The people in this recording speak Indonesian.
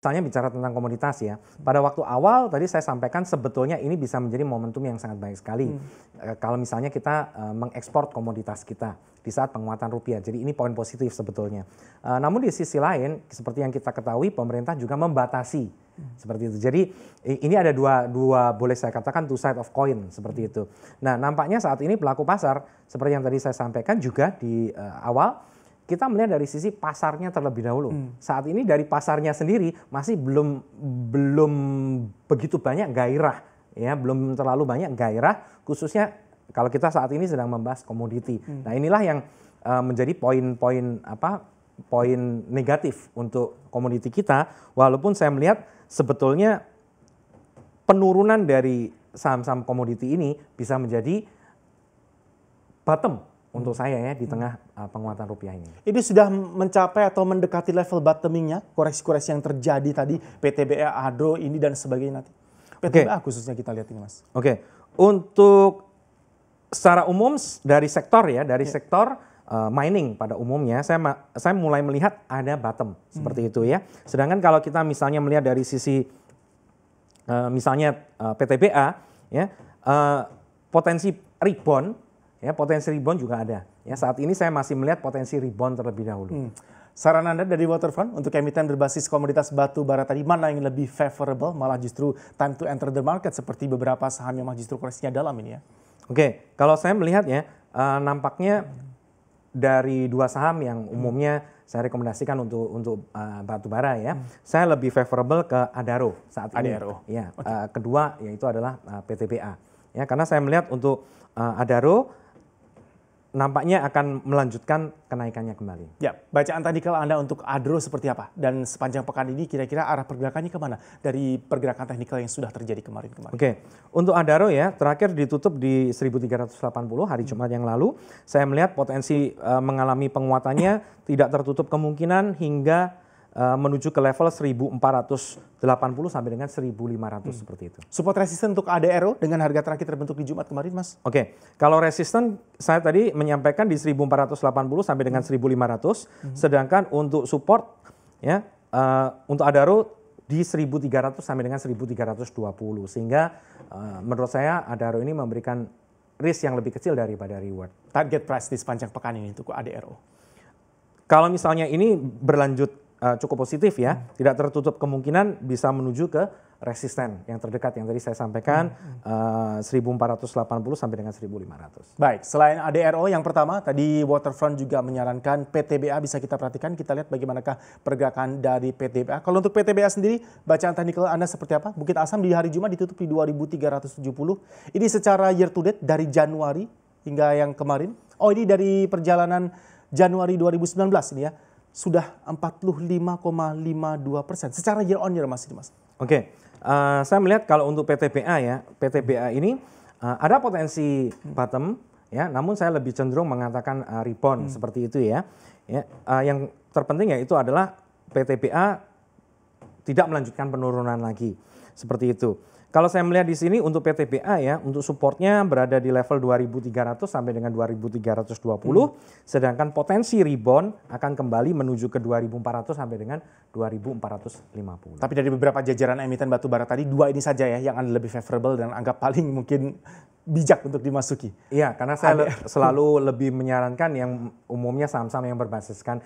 Misalnya bicara tentang komoditas ya, pada waktu awal tadi saya sampaikan sebetulnya ini bisa menjadi momentum yang sangat baik sekali. Hmm. E, kalau misalnya kita e, mengekspor komoditas kita di saat penguatan rupiah, jadi ini poin positif sebetulnya. E, namun di sisi lain, seperti yang kita ketahui, pemerintah juga membatasi hmm. seperti itu. Jadi ini ada dua dua boleh saya katakan two side of coin seperti hmm. itu. Nah nampaknya saat ini pelaku pasar seperti yang tadi saya sampaikan juga di e, awal kita melihat dari sisi pasarnya terlebih dahulu. Hmm. Saat ini dari pasarnya sendiri masih belum belum begitu banyak gairah ya, belum terlalu banyak gairah khususnya kalau kita saat ini sedang membahas komoditi. Hmm. Nah, inilah yang uh, menjadi poin-poin apa? poin negatif untuk komoditi kita walaupun saya melihat sebetulnya penurunan dari saham-saham komoditi ini bisa menjadi bottom untuk saya ya di tengah uh, penguatan rupiah ini. Ini sudah mencapai atau mendekati level bottomingnya koreksi-koreksi yang terjadi tadi PTBA, e, ADRO ini dan sebagainya nanti. PTBA e okay. khususnya kita lihat ini mas. Oke, okay. untuk secara umum dari sektor ya dari yeah. sektor uh, mining pada umumnya saya saya mulai melihat ada bottom hmm. seperti itu ya. Sedangkan kalau kita misalnya melihat dari sisi uh, misalnya uh, PTBA e ya uh, potensi rebound Ya, potensi rebound juga ada. Ya, saat ini saya masih melihat potensi rebound terlebih dahulu. Hmm. Saran Anda dari Waterfront untuk emiten berbasis komoditas batu bara tadi mana yang lebih favorable malah justru time to enter the market seperti beberapa saham yang justru koreksinya dalam ini ya. Oke, okay. kalau saya melihat ya uh, nampaknya dari dua saham yang hmm. umumnya saya rekomendasikan untuk untuk uh, batu bara ya. Hmm. Saya lebih favorable ke Adaro saat ini. Adaro. Ya, okay. uh, eh, kedua yaitu adalah uh, PTPA. Ya, karena saya melihat untuk uh, Adaro nampaknya akan melanjutkan kenaikannya kembali. Ya, bacaan kalau Anda untuk ADRO seperti apa? Dan sepanjang pekan ini kira-kira arah pergerakannya kemana dari pergerakan teknikal yang sudah terjadi kemarin-kemarin? Oke, untuk ADRO ya, terakhir ditutup di 1380 hari hmm. Jumat yang lalu. Saya melihat potensi uh, mengalami penguatannya tidak tertutup kemungkinan hingga e, menuju ke level 1480 sampai dengan 1500 hmm. seperti itu. Support resisten untuk ADRO dengan harga terakhir terbentuk di Jumat kemarin, Mas? Oke, kalau resisten saya tadi menyampaikan di 1480 sampai dengan 1500, hmm. hmm. sedangkan untuk support ya uh, untuk Adaro di 1300 sampai dengan 1320 sehingga uh, menurut saya Adaro ini memberikan risk yang lebih kecil daripada reward. Target price di sepanjang pekan ini untuk ADRO. Kalau misalnya ini berlanjut uh, cukup positif ya, hmm. tidak tertutup kemungkinan bisa menuju ke resisten yang terdekat yang tadi saya sampaikan hmm. uh, 1480 sampai dengan 1500. Baik, selain ADRO yang pertama tadi Waterfront juga menyarankan PTBA bisa kita perhatikan, kita lihat bagaimanakah pergerakan dari PTBA. Kalau untuk PTBA sendiri bacaan teknikal Anda seperti apa? Bukit Asam di hari Jumat ditutup di 2370. Ini secara year to date dari Januari hingga yang kemarin. Oh, ini dari perjalanan Januari 2019 ini ya sudah 45,52 persen secara year on year Mas Dimas. Oke, okay. uh, eh, saya melihat kalau untuk PTBA ya, PTBA ini uh, ada potensi bottom ya, namun saya lebih cenderung mengatakan uh, rebound hmm. seperti itu ya. ya uh, yang terpenting ya itu adalah PTBA tidak melanjutkan penurunan lagi seperti itu. Kalau saya melihat di sini untuk PTBA ya, untuk supportnya berada di level 2300 sampai dengan 2320, hmm. sedangkan potensi rebound akan kembali menuju ke 2400 sampai dengan 2450. Tapi dari beberapa jajaran emiten batu bara tadi, dua ini saja ya yang Anda lebih favorable dan anggap paling mungkin bijak untuk dimasuki. Iya, karena saya selalu lebih menyarankan yang umumnya saham-saham yang berbasiskan